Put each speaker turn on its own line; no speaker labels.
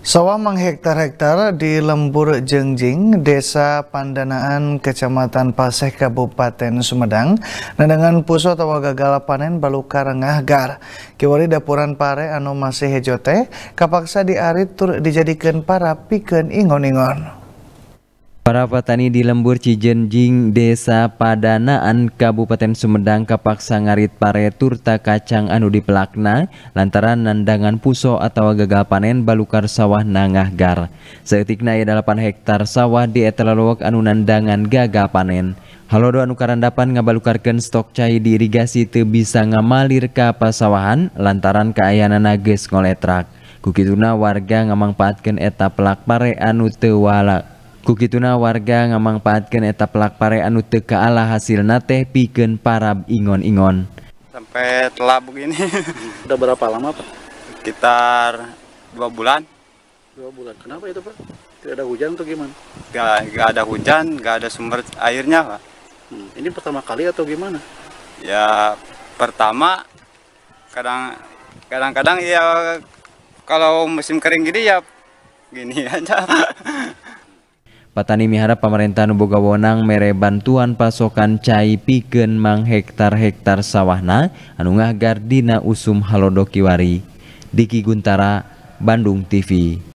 Sawah menghektar-hektar di Lembur Jengjing, Desa Pandanaan, Kecamatan Paseh, Kabupaten Sumedang, dengan pusat atau gagal panen baluka rengah gar. Kiwari dapuran pare anu masih hejote, kapaksa diarit tur dijadikan para piken ingon-ingon.
Para petani di lembur Cijenjing, Desa Padanaan, Kabupaten Sumedang, kapaksa ngarit pare turta kacang anu di pelakna lantaran nandangan puso atau gagal panen balukar sawah nangah gar. Seetikna ya 8 hektar sawah di etalalowak anu nandangan gagal panen. Halo doa nukarandapan ngabalukarkan stok cai di irigasi te bisa ngamalir ke pasawahan lantaran keayanan nages ngoletrak. Kukituna warga ngamangpaatkan eta pelak pare anu tewalak. walak Kukituna warga ngamangpaatkan eta pelak pare anu teka alah hasil nate piken para ingon-ingon.
Sampai telah ini udah berapa lama Pak? Sekitar dua bulan.
Dua bulan. Kenapa itu Pak? Tidak ada hujan atau gimana?
Gak, gak ada hujan, gak ada sumber airnya Pak.
Hmm, ini pertama kali atau gimana?
Ya pertama kadang-kadang ya kalau musim kering gini ya gini aja.
Patani Mihara Pamerinahan Nubogawonang mere bantuan pasokan cai pigken mang hektar-hektar sawahna, Anungah Gardina Ussum Halodo Kiwari, Dicky Guntara Bandung TV.